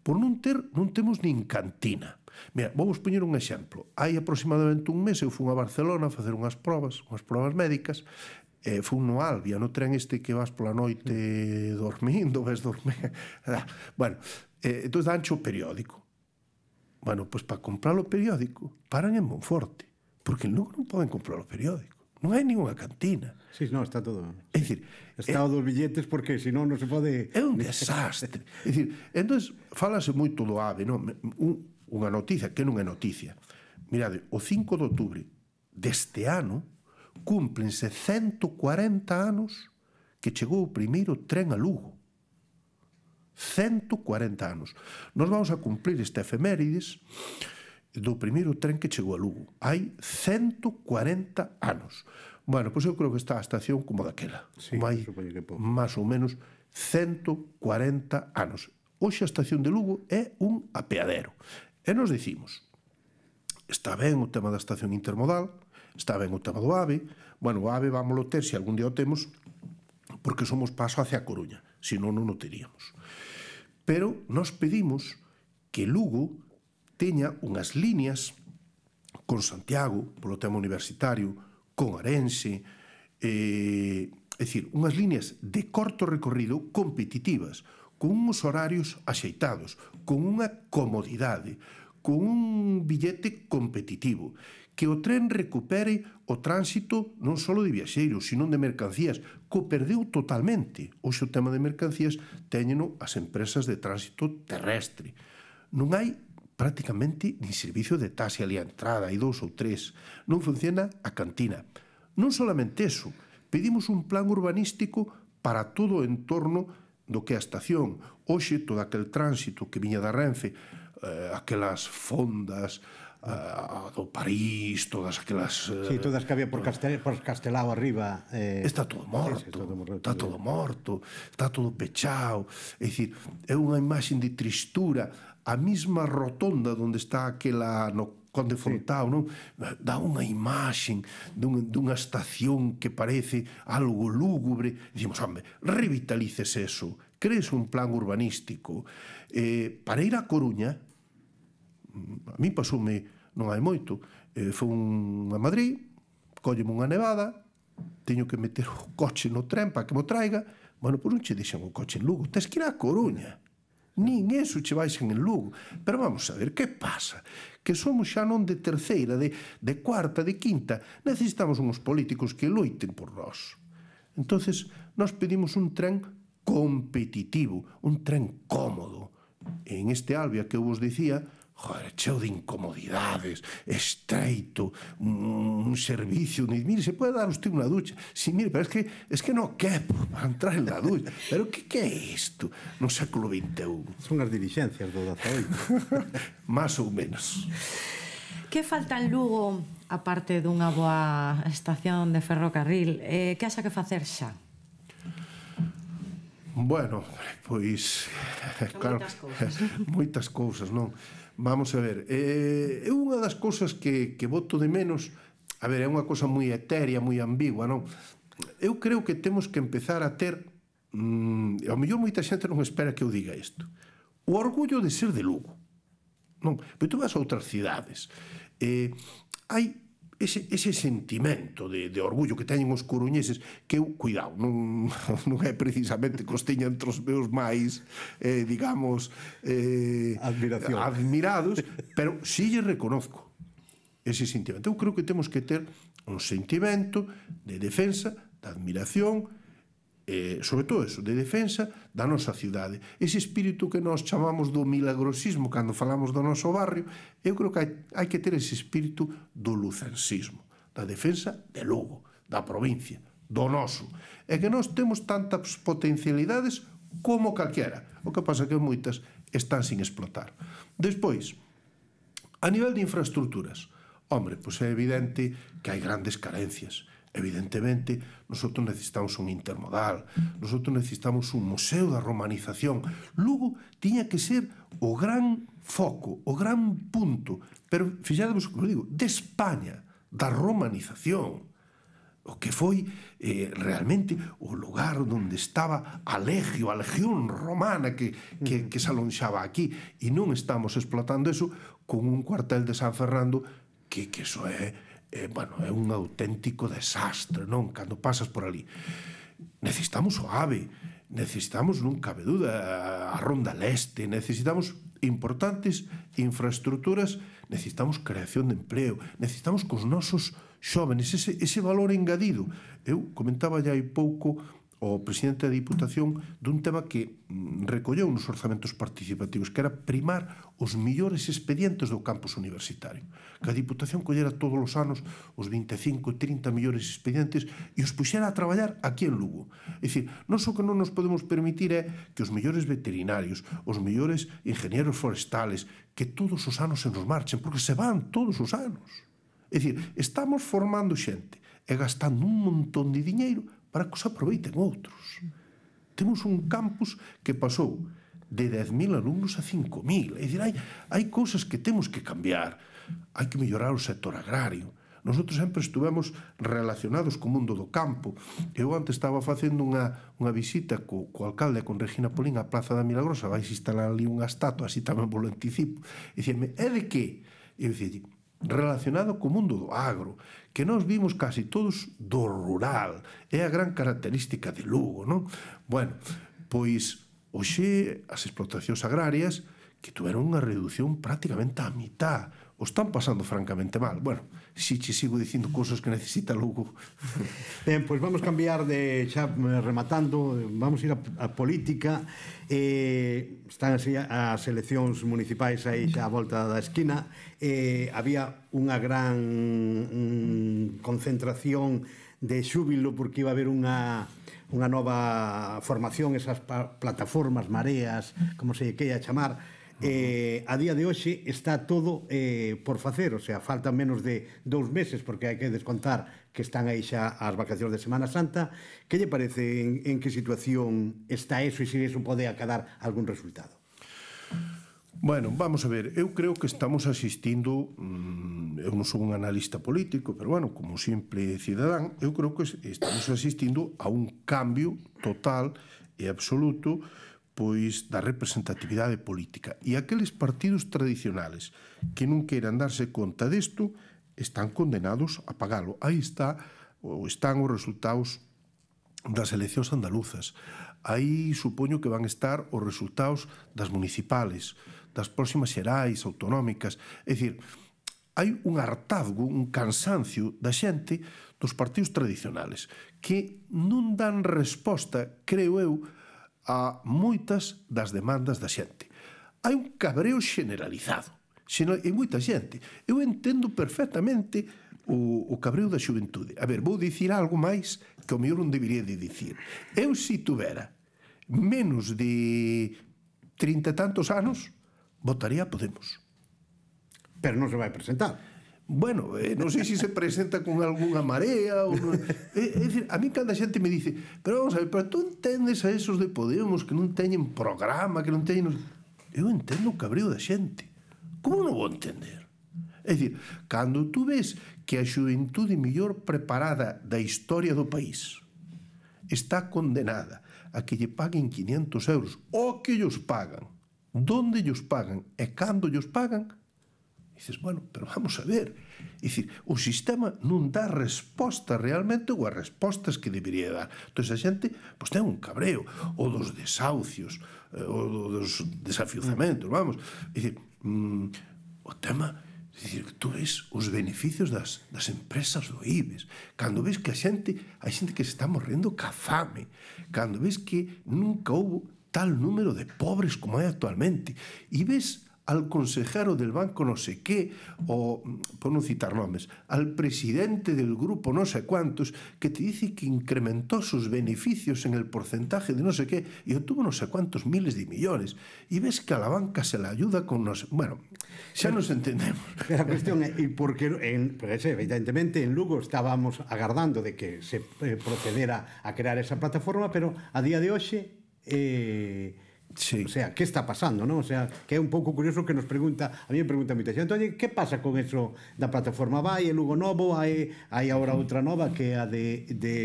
S3: Por non ter, non temos nin cantina. Mira, vamos poñer un exemplo. Hai aproximadamente un mes eu fui a Barcelona a facer unhas probas, unhas probas médicas, eh, fui no Albia, no tren este que vas pola noite mm. dormindo, ves dormir... bueno, eh, entón dancho o periódico Bueno, pois para comprar o periódico paran en Monforte, porque en Lugo non poden comprar o periódico. Non hai ninguna cantina. Sí, non, está todo. É dicir, está é, dos billetes porque senón non se pode É un desastre. é dicir, entonces falase moito do AVE, non? Un, unha noticia que non é noticia. Mirade, o 5 de outubro deste ano cúmplense 140 anos que chegou o primeiro tren a Lugo. 140 anos. Nos vamos a cumplir este efemérides do primeiro tren que chegou a Lugo. Hai 140 anos. Bueno, pois eu creo que está a estación como daquela. Sí, como hai máis ou menos 140 anos. Hoxe a estación de Lugo é un apeadero. E nos dicimos, está ben o tema da estación intermodal, está ben o tema do AVE, bueno, o AVE vámoslo ter, se algún día o temos, porque somos paso hacia a Coruña senón non, non o teríamos. Pero nos pedimos que Lugo teña unhas líneas con Santiago, polo tema universitario, con Arense, eh, é dicir, unhas líneas de corto recorrido competitivas, con uns horarios axeitados, con unha comodidade, con un billete competitivo que o tren recupere o tránsito non só de viaxeiros, sino de mercancías, co perdeu totalmente. Oxe o tema de mercancías teñeno as empresas de tránsito terrestre. Non hai prácticamente nin servicio de taxi ali a entrada, hai dous ou tres. Non funciona a cantina. Non solamente eso, pedimos un plan urbanístico para todo o entorno do que a estación. Oxe, todo aquel tránsito que viña da Renfe, eh, aquelas fondas, a, eh, do París, todas aquelas... Eh, sí, todas que había por,
S1: Castel, por Castelao arriba.
S3: Eh... Está todo morto, sí, sí, todo morto, está todo morto, está todo pechado. É dicir, é unha imaxe de tristura. A mesma rotonda onde está aquela no Conde Fontao, sí. non? Dá unha imaxe dun, dunha estación que parece algo lúgubre. Dicimos, hombre, revitalices eso, crees un plan urbanístico. Eh, para ir a Coruña, mm, a mí pasoume non hai moito. Eh, foi a Madrid, colleme unha nevada, teño que meter o coche no tren para que mo traiga, bueno, por pois un che deixan o coche en Lugo, tes que ir a Coruña. Nin eso che vais en Lugo. Pero vamos a ver, que pasa? Que somos xa non de terceira, de, de cuarta, de quinta. Necesitamos uns políticos que loiten por nós. Entonces, nós pedimos un tren competitivo, un tren cómodo. En este Albia que eu vos dicía, joder, cheo de incomodidades, estreito, un, un servicio, ni, mire, se pode dar usted unha ducha? Si, sí, mire, pero es que, es que non quepo para entrar en la ducha. Pero que que é isto no século XXI? Son as diligencias do 18. Más ou menos.
S2: Que falta en Lugo, aparte dunha boa estación de ferrocarril? Eh, que haxa que facer xa?
S3: Bueno, pois... Son claro, moitas cousas. Moitas cousas, non? Vamos a ver, é, eh, é unha das cousas que, que voto de menos, a ver, é unha cousa moi etérea, moi ambigua, non? Eu creo que temos que empezar a ter, mm, ao mellor moita xente non espera que eu diga isto, o orgullo de ser de Lugo. Non, pero tú vas a outras cidades. Eh, hai ese, ese sentimento de, de orgullo que teñen os coruñeses que eu, cuidado, non, non é precisamente costeña entre os meus máis eh, digamos eh, Admiración. admirados pero si lle reconozco ese sentimento eu creo que temos que ter un sentimento de defensa, de admiración eh, sobre todo eso, de defensa da nosa cidade. Ese espírito que nós chamamos do milagrosismo cando falamos do noso barrio, eu creo que hai, hai que ter ese espírito do lucensismo, da defensa de Lugo, da provincia, do noso. É que nós temos tantas potencialidades como calquera. O que pasa que moitas están sin explotar. Despois, a nivel de infraestructuras, hombre, pois é evidente que hai grandes carencias Evidentemente, nosotros necesitamos un intermodal, nosotros necesitamos un museo da romanización. Lugo tiña que ser o gran foco, o gran punto, pero fixadevos como digo, de España, da romanización. O que foi eh, realmente o lugar onde estaba a legio, a legión romana que, que, que se alonxaba aquí. E non estamos explotando eso con un cuartel de San Fernando que, que eso é eh, bueno, é un auténtico desastre, non? Cando pasas por ali. Necesitamos o AVE, necesitamos, non cabe duda, a Ronda Leste, necesitamos importantes infraestructuras, necesitamos creación de empleo, necesitamos cos nosos xóvenes, ese, ese valor engadido. Eu comentaba ya hai pouco o presidente da Diputación dun tema que recolleu nos orzamentos participativos, que era primar os millores expedientes do campus universitario. Que a Diputación collera todos os anos os 25, 30 millores expedientes e os puxera a traballar aquí en Lugo. É dicir, non só que non nos podemos permitir é que os millores veterinarios, os millores ingenieros forestales, que todos os anos se nos marchen, porque se van todos os anos. É dicir, estamos formando xente e gastando un montón de diñeiro para que os aproveiten outros. Temos un campus que pasou de 10.000 alumnos a 5.000. É dicir, hai, hai cousas que temos que cambiar. Hai que mellorar o sector agrario. Nosotros sempre estuvemos relacionados co mundo do campo. Eu antes estaba facendo unha, unha visita co, co alcalde con Regina Polín á Plaza da Milagrosa, vais instalar ali unha estatua, así tamén vos lo anticipo. E dicíame, é de que? E eu relacionado co mundo do agro, que nós vimos casi todos do rural. É a gran característica de Lugo, non? Bueno, pois hoxe as explotacións agrarias que tuveron unha reducción prácticamente á mitad o están pasando francamente mal. Bueno, si che
S1: sigo dicindo cousas que necesita logo. Ben, pois pues vamos cambiar de xa rematando, vamos ir a, a política. Eh, están así as eleccións municipais aí xa a volta da esquina. Eh, había unha gran mm, concentración de xúbilo porque iba a haber unha unha nova formación, esas plataformas, mareas, como se queira chamar, Eh, a día de hoxe está todo eh, por facer, o sea, faltan menos de dous meses porque hai que descontar que están aí xa as vacacións de Semana Santa. Que lle parece en, en que situación está eso e se eso pode acadar algún resultado?
S3: Bueno, vamos a ver, eu creo que estamos asistindo mm, Eu non son un analista político, pero bueno, como simple cidadán Eu creo que estamos asistindo a un cambio total e absoluto pois da representatividade política. E aqueles partidos tradicionales que non queiran darse conta disto están condenados a pagalo. Aí está ou están os resultados das eleccións andaluzas. Aí supoño que van estar os resultados das municipales, das próximas xerais, autonómicas. É dicir, hai un hartazgo, un cansancio da xente dos partidos tradicionales que non dan resposta, creo eu, a moitas das demandas da xente. Hai un cabreo generalizado senón, e moita xente. Eu entendo perfectamente o, o cabreo da xuventude. A ver, vou dicir algo máis que o mellor non debería de dicir. Eu si tuvera menos de trinta e tantos anos, votaría Podemos. Pero non se vai presentar. Bueno, eh, non sei se se presenta con algunha marea ou non... É, é dicir, a mí a xente me dice pero vamos a ver, pero tú entendes a esos de Podemos que non teñen programa, que non teñen... Eu entendo o cabreo da xente. Como non vou entender? É dicir, cando tú ves que a xuventude mellor preparada da historia do país está condenada a que lle paguen 500 euros o que lles pagan, donde lles pagan e cando lles pagan, E dices, bueno, pero vamos a ver. E dicir, o sistema non dá resposta realmente ou as respostas que debería dar. Entón, a xente pois, ten un cabreo, ou dos desahucios, eh, ou dos desafiuzamentos, vamos. E dicir, mm, o tema Dicir, tú ves os beneficios das, das empresas do IBEX. Cando ves que a xente hai xente que se está morrendo ca fame Cando ves que nunca houbo tal número de pobres como hai actualmente E ves al consejero del banco no sé qué, o, por no citar nombres, al presidente del grupo no sé cuántos, que te dice que incrementó sus beneficios en el porcentaje de no sé qué y obtuvo no sé cuántos miles de millones. Y ves que a la banca se la ayuda
S1: con no sé... Bueno, ya nos entendemos. La cuestión es, y porque, en, pues evidentemente en Lugo estábamos agardando de que se eh, procediera a crear esa plataforma, pero a día de hoy... Sí. O sea, que está pasando, non? O sea, que é un pouco curioso que nos pregunta, a mí me pregunta moita xente, "Oye, que pasa con eso da plataforma? Vai, é Lugo Novo, hai hai agora outra nova que é a de de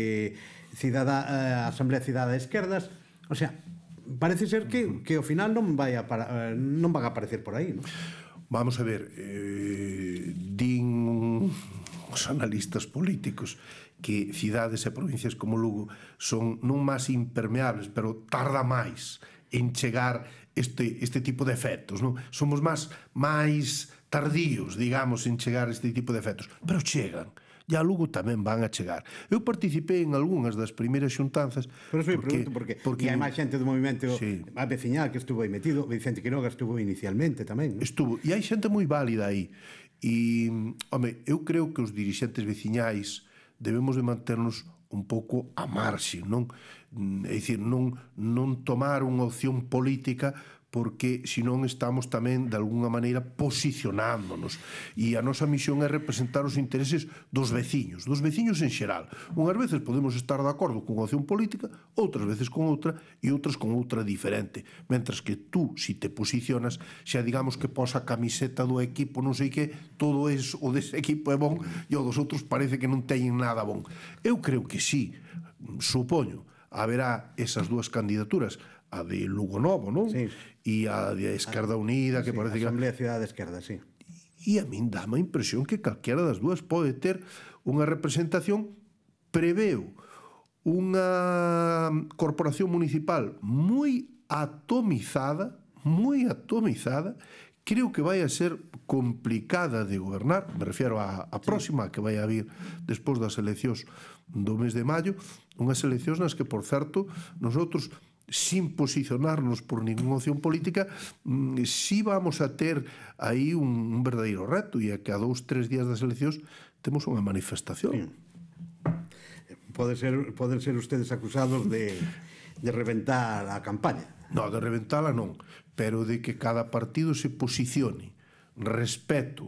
S1: Cidada eh, Asamblea Cidade de Esquerdas." O sea, parece ser que que ao final non vai a para, eh, non van a aparecer por aí, non?
S3: Vamos a ver, eh, din os analistas políticos que cidades e provincias como Lugo son non máis impermeables, pero tarda máis en chegar este, este tipo de efectos. Non? Somos máis, máis tardíos, digamos, en chegar este tipo de efectos, pero chegan e a Lugo tamén van a chegar. Eu participei en algunhas das primeiras xuntanzas Pero porque, pregunto
S1: porque, porque e hai máis xente do movimento sí. a veciñal que estuvo aí metido, Vicente Quiroga estuvo inicialmente tamén. Non? Estuvo, e hai xente moi válida aí. E, home, eu creo que os dirixentes
S3: veciñais debemos de manternos un pouco a marxe, non? é dicir, non, non tomar unha opción política porque senón estamos tamén de alguna maneira posicionándonos e a nosa misión é representar os intereses dos veciños, dos veciños en xeral unhas veces podemos estar de acordo con opción política, outras veces con outra e outras con outra diferente mentras que tú, si te posicionas xa digamos que posa a camiseta do equipo non sei que, todo é o dese equipo é bon e o dos outros parece que non teñen nada bon eu creo que sí, supoño haberá esas dúas candidaturas, a de Lugo Novo, non? Sí. E a de Esquerda Unida, que sí, parece Asamblea que... Asamblea Ciudad de Esquerda, sí. E a min dá a impresión que calquera das dúas pode ter unha representación preveo unha corporación municipal moi atomizada, moi atomizada, creo que vai a ser complicada de gobernar, me refiero a, a próxima que vai a vir despois das eleccións do mes de maio, unhas eleccións nas que, por certo, nosotros sin posicionarnos por ninguna opción política, mm, si vamos a ter aí un, un verdadeiro reto e a que a dous, tres días das eleccións temos unha manifestación. Eh, poden ser, poden ser ustedes acusados de, de reventar a campaña. No, de reventala non, pero de que cada partido se posicione respecto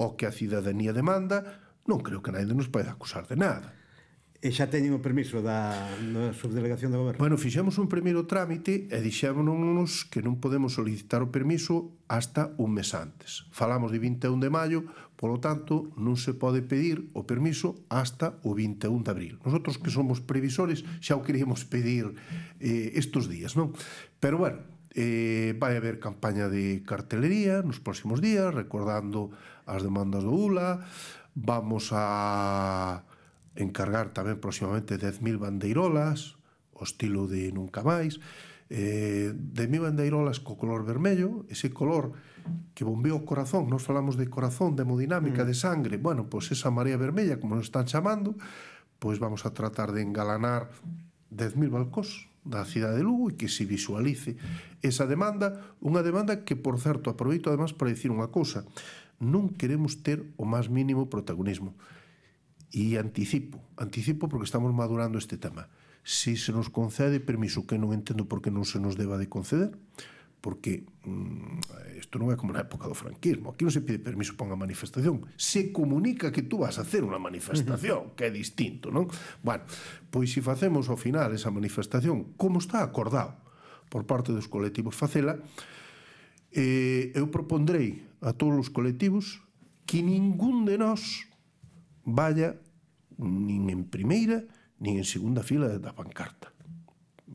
S3: ao que a cidadanía demanda, non creo que naide nos poida acusar de nada. E xa teñen o permiso da, da subdelegación do goberno? Bueno, fixemos un primeiro trámite e dixémonos que non podemos solicitar o permiso hasta un mes antes. Falamos de 21 de maio, polo tanto, non se pode pedir o permiso hasta o 21 de abril. Nosotros que somos previsores xa o queríamos pedir eh, estes días, non? Pero bueno, eh, vai haber campaña de cartelería nos próximos días, recordando as demandas do ULA, vamos a encargar tamén próximamente 10.000 bandeirolas, o estilo de Nunca Máis, eh, 10.000 bandeirolas co color vermello, ese color que bombea o corazón, nos falamos de corazón, de hemodinámica, mm. de sangre, bueno, pois pues esa marea vermella, como nos están chamando, pois pues vamos a tratar de engalanar 10.000 balcós da cidade de Lugo e que se visualice esa demanda, unha demanda que, por certo, aproveito además para dicir unha cousa, non queremos ter o máis mínimo protagonismo. E anticipo, anticipo porque estamos madurando este tema. Si se nos concede permiso, que non entendo por que non se nos deba de conceder, porque mm, isto non é como na época do franquismo, aquí non se pide permiso para unha manifestación, se comunica que tú vas a hacer unha manifestación, que é distinto, non? Bueno, pois se facemos ao final esa manifestación, como está acordado por parte dos colectivos facela, eh, eu propondrei a todos os colectivos que ningún de nós vaya nin en primeira nin en segunda fila da pancarta.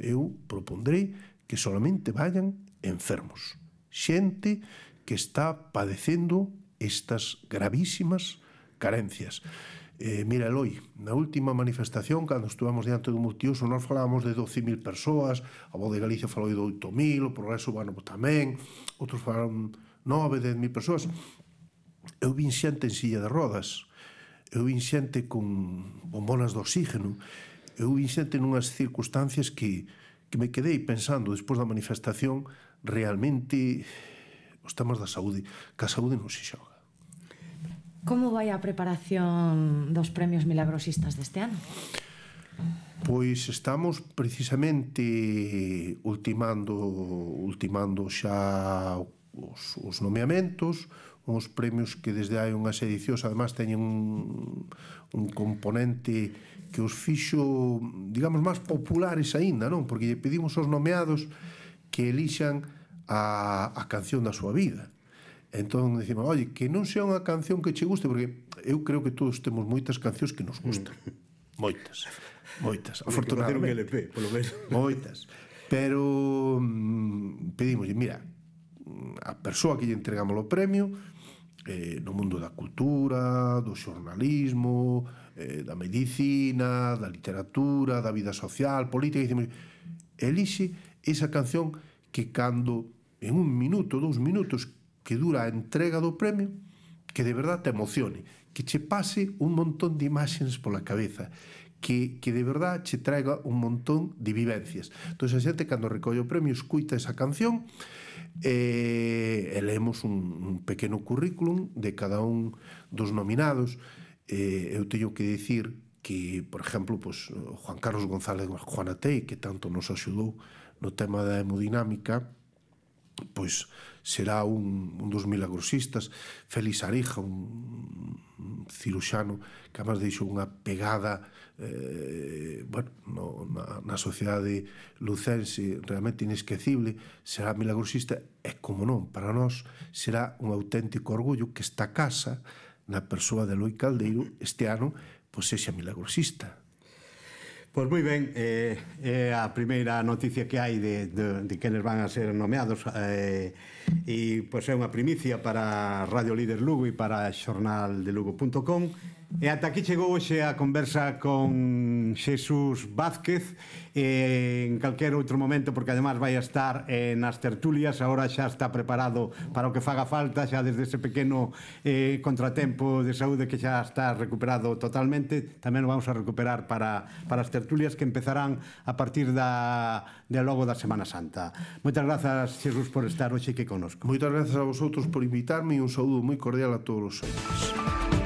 S3: Eu propondrei que solamente vayan enfermos, xente que está padecendo estas gravísimas carencias. Eh, mira, Eloi, na última manifestación, cando estuvamos diante do multiuso, nós falábamos de 12.000 persoas, a Voz de Galicia falou de 8.000, o Progreso Urbano tamén, outros falaron 9, 10.000 persoas. Eu vin xente en silla de rodas, eu vin xente con bombonas de oxígeno, eu vin xente nunhas circunstancias que, que me quedei pensando despois da manifestación realmente os temas da saúde, que a saúde non se xoga.
S2: Como vai a preparación dos premios milagrosistas deste ano?
S3: Pois estamos precisamente ultimando ultimando xa os, os nomeamentos, uns premios que desde hai unhas edicións además teñen un, un componente que os fixo digamos máis populares aínda non porque lle pedimos aos nomeados que elixan a, a canción da súa vida entón decimos, oye, que non sea unha canción que che guste porque eu creo que todos temos moitas cancións que nos mm. gustan mm. moitas, moitas afortunadamente un LP, polo menos moitas pero mm, pedimos, mira a persoa que lle entregamos o premio eh, no mundo da cultura, do xornalismo, eh, da medicina, da literatura, da vida social, política, dicimos, elixe esa canción que cando en un minuto, dous minutos que dura a entrega do premio, que de verdad te emocione, que che pase un montón de imaxens pola cabeza, que, que de verdad che traiga un montón de vivencias. Entón, a xente, cando recolle o premio, escuita esa canción e, e leemos un, un pequeno currículum de cada un dos nominados. E, eu teño que dicir que, por exemplo, pues, Juan Carlos González Juanatei, que tanto nos axudou no tema da hemodinámica, pois será un, un dos milagrosistas, Félix Arija, un, un ciruxano que además deixou unha pegada eh, bueno, no, na, na sociedade lucense realmente inesquecible, será milagrosista e, como non, para nós será un auténtico orgullo que esta casa na persoa de Loi Caldeiro este ano pois sexa milagrosista
S1: Pois moi ben, eh, é eh, a primeira noticia que hai de, de, de quenes van a ser nomeados eh, e pois é unha primicia para Radio Líder Lugo e para Lugo.com E ata aquí chegou hoxe a conversa con Xesús Vázquez eh, en calquer outro momento porque ademais vai a estar eh, nas tertulias agora xa está preparado para o que faga falta xa desde ese pequeno eh, contratempo de saúde que xa está recuperado totalmente tamén o vamos a recuperar para, para as tertulias que empezarán a partir da, de logo da Semana Santa Moitas grazas Xesús por estar hoxe aquí conosco Moitas grazas a vosotros por invitarme e un saúdo moi cordial a todos os ointes